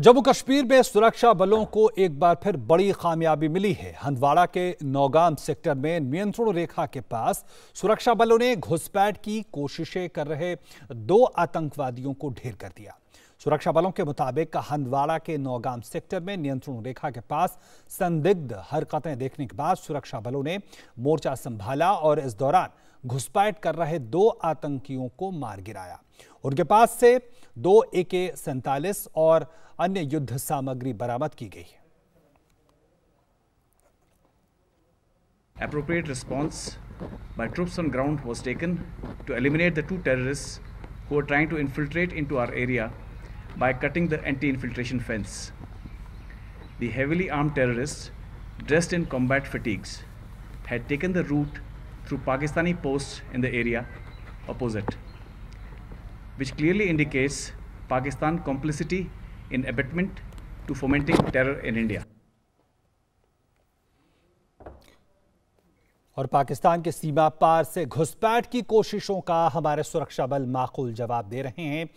जम्मू कश्मीर में सुरक्षा बलों को एक बार फिर बड़ी कामयाबी मिली है हंदवाड़ा के नौगाम सेक्टर में नियंत्रण रेखा के पास सुरक्षा बलों ने घुसपैठ की कोशिशें कर रहे दो आतंकवादियों को ढेर कर दिया सुरक्षा बलों के मुताबिक हंदवाड़ा के नौगाम सेक्टर में नियंत्रण रेखा के पास संदिग्ध हरकतें देखने के बाद सुरक्षा बलों ने मोर्चा संभाला और इस दौरान घुसपैठ कर रहे दो आतंकियों को मार गिराया उनके पास से दो ए के सैंतालीस और अन्य युद्ध सामग्री बरामद की गई है Appropriate response by troops on ground was taken to eliminate the two terrorists who were trying to infiltrate into our area by cutting the anti-infiltration fence. The heavily armed terrorists, dressed in combat fatigues, had taken the route through Pakistani posts in the area opposite. which clearly indicates Pakistan complicity in abetment to fomenting terror in India. और पाकिस्तान के सीमा पार से घुसपैठ की कोशिशों का हमारे सुरक्षा बल माकूल जवाब दे रहे हैं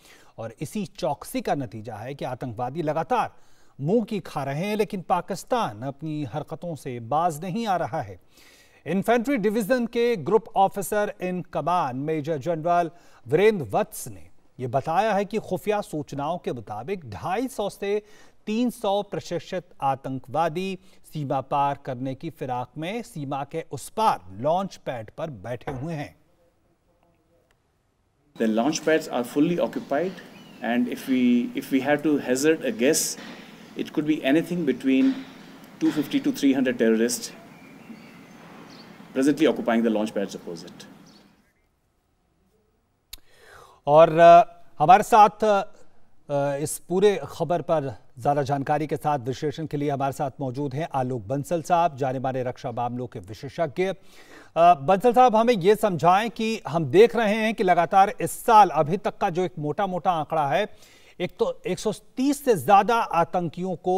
और इसी चौकसी का नतीजा है कि आतंकवादी लगातार मुंह की खा रहे हैं लेकिन पाकिस्तान अपनी हरकतों से बाज नहीं आ रहा है इन्फेंट्री डिवीजन के group officer in command major general Virendra Vats ने ये बताया है कि खुफिया सूचनाओं के मुताबिक 250 से 300 प्रशिक्षित आतंकवादी सीमा पार करने की फिराक में सीमा के उस पार लॉन्च पैड पर बैठे हुए हैं The launch pads are fully occupied, and if we if we had to hazard a guess, it could be anything between 250 to 300 terrorists presently occupying the launch pads opposite. और हमारे साथ इस पूरे खबर पर ज़्यादा जानकारी के साथ विश्लेषण के लिए हमारे साथ मौजूद हैं आलोक बंसल साहब जाने माने रक्षा मामलों के विशेषज्ञ बंसल साहब हमें ये समझाएं कि हम देख रहे हैं कि लगातार इस साल अभी तक का जो एक मोटा मोटा आंकड़ा है एक तो 130 से ज़्यादा आतंकियों को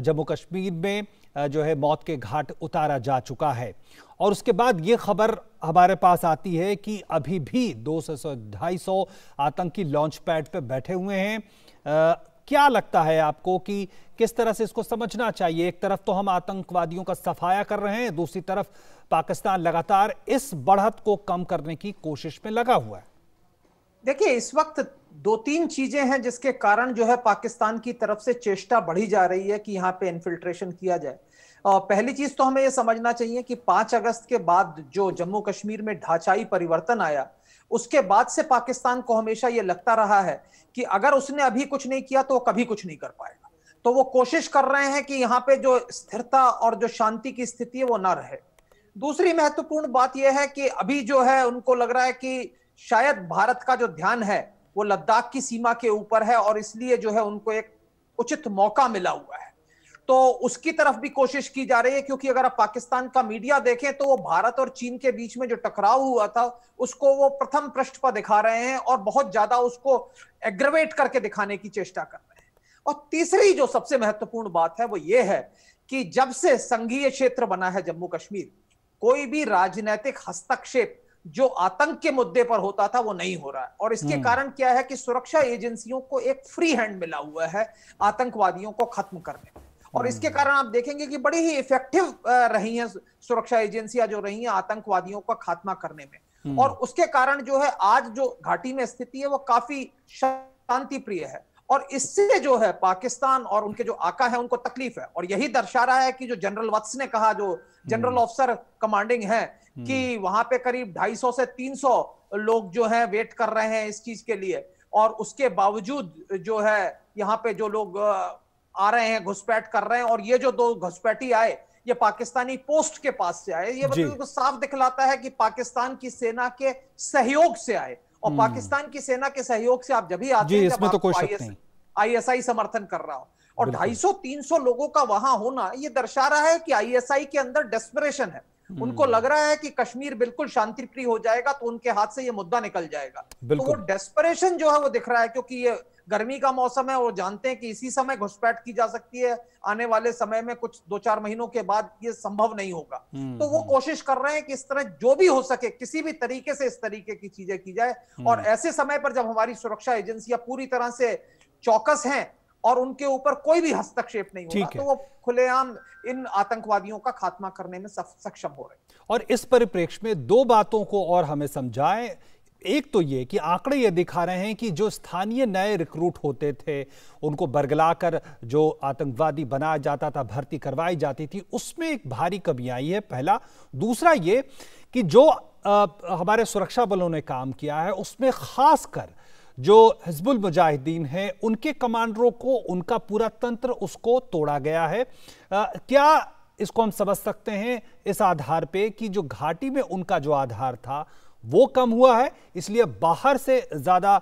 जम्मू कश्मीर में जो है मौत के घाट उतारा जा चुका है और उसके बाद ये खबर हमारे पास आती है कि अभी भी दो सौ ढाई सौ आतंकी लॉन्च पैड पर बैठे हुए हैं आ, क्या लगता है आपको कि किस तरह से इसको समझना चाहिए एक तरफ तो हम आतंकवादियों का सफाया कर रहे हैं दूसरी तरफ पाकिस्तान लगातार इस बढ़त को कम करने की कोशिश में लगा हुआ है देखिए इस वक्त दो तीन चीजें हैं जिसके कारण जो है पाकिस्तान की तरफ से चेष्टा बढ़ी जा रही है कि यहाँ पे इन्फिल्ट्रेशन किया जाए पहली चीज तो हमें यह समझना चाहिए कि पांच अगस्त के बाद जो जम्मू कश्मीर में ढांचाई परिवर्तन आया उसके बाद से पाकिस्तान को हमेशा ये लगता रहा है कि अगर उसने अभी कुछ नहीं किया तो वो कभी कुछ नहीं कर पाएगा तो वो कोशिश कर रहे हैं कि यहाँ पे जो स्थिरता और जो शांति की स्थिति है वो ना रहे दूसरी महत्वपूर्ण बात यह है कि अभी जो है उनको लग रहा है कि शायद भारत का जो ध्यान है वो लद्दाख की सीमा के ऊपर है और इसलिए जो है उनको एक उचित मौका मिला हुआ है तो उसकी तरफ भी कोशिश की जा रही है क्योंकि अगर आप पाकिस्तान का मीडिया देखें तो वो भारत और चीन के बीच में जो टकराव हुआ था उसको वो प्रथम पृष्ठ पर दिखा रहे हैं और बहुत ज्यादा उसको एग्रवेट करके दिखाने की चेष्टा कर रहे हैं और तीसरी जो सबसे महत्वपूर्ण बात है वो ये है कि जब से संघीय क्षेत्र बना है जम्मू कश्मीर कोई भी राजनीतिक हस्तक्षेप जो आतंक के मुद्दे पर होता था वो नहीं हो रहा है और इसके हम्म। कारण क्या है कि सुरक्षा एजेंसियों को एक फ्री हैंड मिला हुआ है आतंकवादियों को खत्म करने और इसके हम्म। कारण आप देखेंगे कि बड़ी ही इफेक्टिव रही हैं सुरक्षा एजेंसियां जो रही हैं आतंकवादियों का खात्मा करने में हम्म। और उसके कारण जो है आज जो घाटी में स्थिति है वो काफी शांति प्रिय है और इससे जो है पाकिस्तान और उनके जो आका है उनको तकलीफ है और यही दर्शा रहा है कि जो जनरल वत्स ने कहा जो जनरल हम्म। ऑफिसर कमांडिंग है हम्म। कि वहां पे करीब 250 से 300 लोग जो है वेट कर रहे हैं इस चीज के लिए और उसके बावजूद जो है यहाँ पे जो लोग आ रहे हैं घुसपैठ कर रहे हैं और ये जो दो घुसपैठी आए ये पाकिस्तानी पोस्ट के पास से आए ये मतलब साफ दिखलाता है कि पाकिस्तान की सेना के सहयोग से आए और हम्म। पाकिस्तान की सेना के सहयोग से आप जब भी आते हैं तो कोई आईएसआई समर्थन कर रहा हो और 250-300 लोगों का वहां होना ये दर्शा रहा है कि आईएसआई के अंदर डेस्परेशन है उनको हम्म। लग रहा है कि कश्मीर बिल्कुल शांति प्रिय हो जाएगा तो उनके हाथ से ये मुद्दा निकल जाएगा तो वो डेस्परेशन जो है वो दिख रहा है क्योंकि ये गर्मी का मौसम है वो जानते हैं कि इसी समय घुसपैठ की जा सकती है आने वाले समय में कुछ दो चार महीनों के बाद ये संभव नहीं होगा हम्म, तो वो हम्म। कोशिश कर रहे हैं कि इस तरह जो भी हो सके किसी भी तरीके से इस तरीके की चीजें की जाए और ऐसे समय पर जब हमारी सुरक्षा एजेंसियां पूरी तरह से चौकस हैं और उनके ऊपर कोई भी हस्तक्षेप नहीं होगा तो वो खुलेआम इन आतंकवादियों का खात्मा करने में सक्षम हो रहे और इस परिप्रेक्ष्य में दो बातों को और हमें समझाएं एक तो ये कि आंकड़े ये दिखा रहे हैं कि जो स्थानीय नए रिक्रूट होते थे उनको बरगलाकर जो आतंकवादी बनाया जाता था भर्ती करवाई जाती थी उसमें एक भारी कमी आई है पहला दूसरा ये कि जो आ, हमारे सुरक्षा बलों ने काम किया है उसमें खासकर जो हिजबुल मुजाहिदीन है उनके कमांडरों को उनका पूरा तंत्र उसको तोड़ा गया है आ, क्या इसको हम समझ सकते हैं इस आधार पे कि जो घाटी में उनका जो आधार था वो कम हुआ है इसलिए बाहर से ज्यादा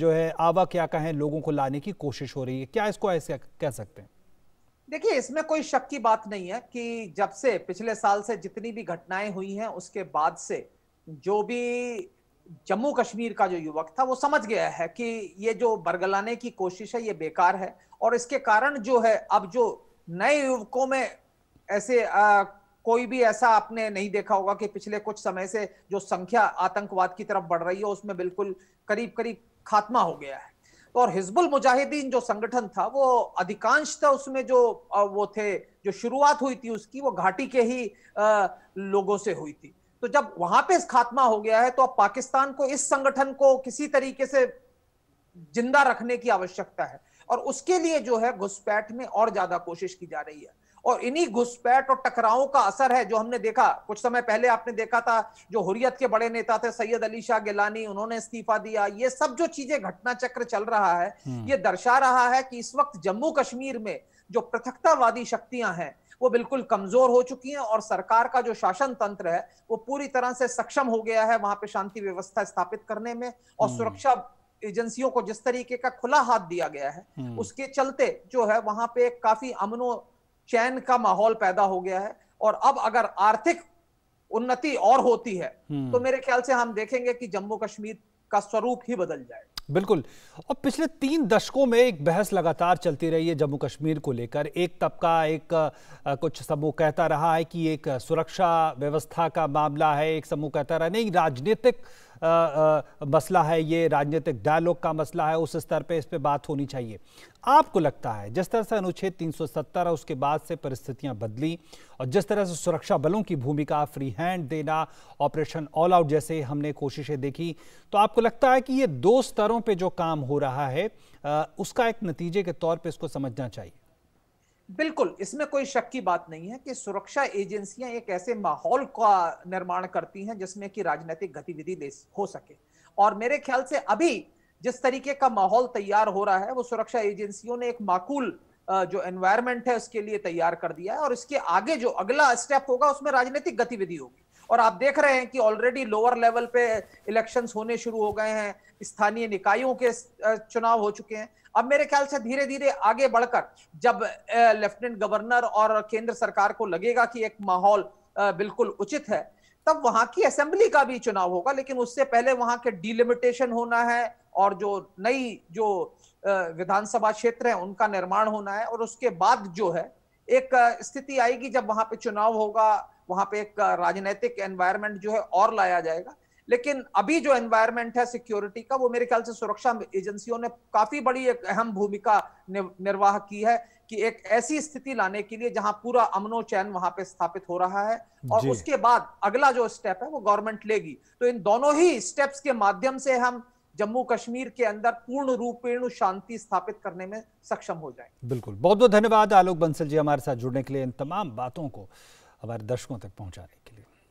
जो है आवा क्या कहें लोगों को लाने की कोशिश हो रही है क्या इसको ऐसे कह सकते हैं देखिए इसमें कोई शक की बात नहीं है कि जब से पिछले साल से जितनी भी घटनाएं हुई हैं उसके बाद से जो भी जम्मू कश्मीर का जो युवक था वो समझ गया है कि ये जो बरगलाने की कोशिश है ये बेकार है और इसके कारण जो है अब जो नए युवकों में ऐसे आ, कोई भी ऐसा आपने नहीं देखा होगा कि पिछले कुछ समय से जो संख्या आतंकवाद की तरफ बढ़ रही है उसमें बिल्कुल करीब करीब खात्मा हो गया है तो और हिजबुल मुजाहिदीन जो संगठन था वो अधिकांशतः उसमें जो वो थे जो शुरुआत हुई थी उसकी वो घाटी के ही लोगों से हुई थी तो जब वहां पे खात्मा हो गया है तो अब पाकिस्तान को इस संगठन को किसी तरीके से जिंदा रखने की आवश्यकता है और उसके लिए जो है घुसपैठ में और ज्यादा कोशिश की जा रही है और इन्हीं घुसपैठ और टकरावों का असर है जो हमने देखा कुछ समय पहले आपने देखा था जो हुरियत के बड़े नेता थे सैयद अली शाह गिलानी उन्होंने इस्तीफा दिया ये सब जो चीजें घटना चक्र चल रहा है हम्म। ये दर्शा रहा है कि इस वक्त जम्मू कश्मीर में जो पृथकतावादी शक्तियां हैं वो बिल्कुल कमजोर हो चुकी हैं और सरकार का जो शासन तंत्र है वो पूरी तरह से सक्षम हो गया है वहां पे शांति व्यवस्था स्थापित करने में और हम्म। सुरक्षा एजेंसियों को जिस तरीके का खुला हाथ दिया गया है हम्म। उसके चलते जो है वहां पे काफी अमनो चैन का माहौल पैदा हो गया है और अब अगर आर्थिक उन्नति और होती है हम्म। तो मेरे ख्याल से हम देखेंगे कि जम्मू कश्मीर का स्वरूप ही बदल जाएगा बिल्कुल और पिछले तीन दशकों में एक बहस लगातार चलती रही है जम्मू कश्मीर को लेकर एक तबका एक कुछ समूह कहता रहा है कि एक सुरक्षा व्यवस्था का मामला है एक समूह कहता रहा नहीं राजनीतिक मसला है ये राजनीतिक डायलॉग का मसला है उस स्तर पे इस पे बात होनी चाहिए आपको लगता है जिस तरह से अनुच्छेद 370 और उसके बाद से परिस्थितियां बदली और जिस तरह से सुरक्षा बलों की भूमिका फ्री हैंड देना ऑपरेशन ऑल आउट जैसे हमने कोशिशें देखी तो आपको लगता है कि ये दो स्तरों पर जो काम हो रहा है आ, उसका एक नतीजे के तौर पर इसको समझना चाहिए बिल्कुल इसमें कोई शक की बात नहीं है कि सुरक्षा एजेंसियां एक ऐसे माहौल का निर्माण करती हैं जिसमें कि राजनीतिक गतिविधि हो सके और मेरे ख्याल से अभी जिस तरीके का माहौल तैयार हो रहा है वो सुरक्षा एजेंसियों ने एक माकूल जो एनवायरमेंट है उसके लिए तैयार कर दिया है और इसके आगे जो अगला स्टेप होगा उसमें राजनीतिक गतिविधि होगी और आप देख रहे हैं कि ऑलरेडी लोअर लेवल पे इलेक्शंस होने शुरू हो गए हैं स्थानीय निकायों के चुनाव हो चुके हैं अब मेरे ख्याल से धीरे धीरे आगे बढ़कर जब लेफ्टिनेंट गवर्नर और केंद्र सरकार को लगेगा कि एक माहौल बिल्कुल उचित है तब वहां की असेंबली का भी चुनाव होगा लेकिन उससे पहले वहां के डिलिमिटेशन होना है और जो नई जो विधानसभा क्षेत्र है उनका निर्माण होना है और उसके बाद जो है एक स्थिति आएगी जब वहां पे चुनाव होगा वहां पे एक राजनीतिक एनवायरमेंट जो है और लाया जाएगा लेकिन अभी जो एनवायरमेंट है सिक्योरिटी का वो मेरे ख्याल से सुरक्षा एजेंसियों ने काफी बड़ी एक अहम भूमिका निर्वाह की है कि एक ऐसी स्थिति लाने के लिए जहां पूरा अमनो चैन वहां पे स्थापित हो रहा है और उसके बाद अगला जो स्टेप है वो गवर्नमेंट लेगी तो इन दोनों ही स्टेप्स के माध्यम से हम जम्मू कश्मीर के अंदर पूर्ण रूपेण शांति स्थापित करने में सक्षम हो जाए बिल्कुल बहुत बहुत धन्यवाद आलोक बंसल जी हमारे साथ जुड़ने के लिए इन तमाम बातों को हमारे दर्शकों तक पहुँचाने के लिए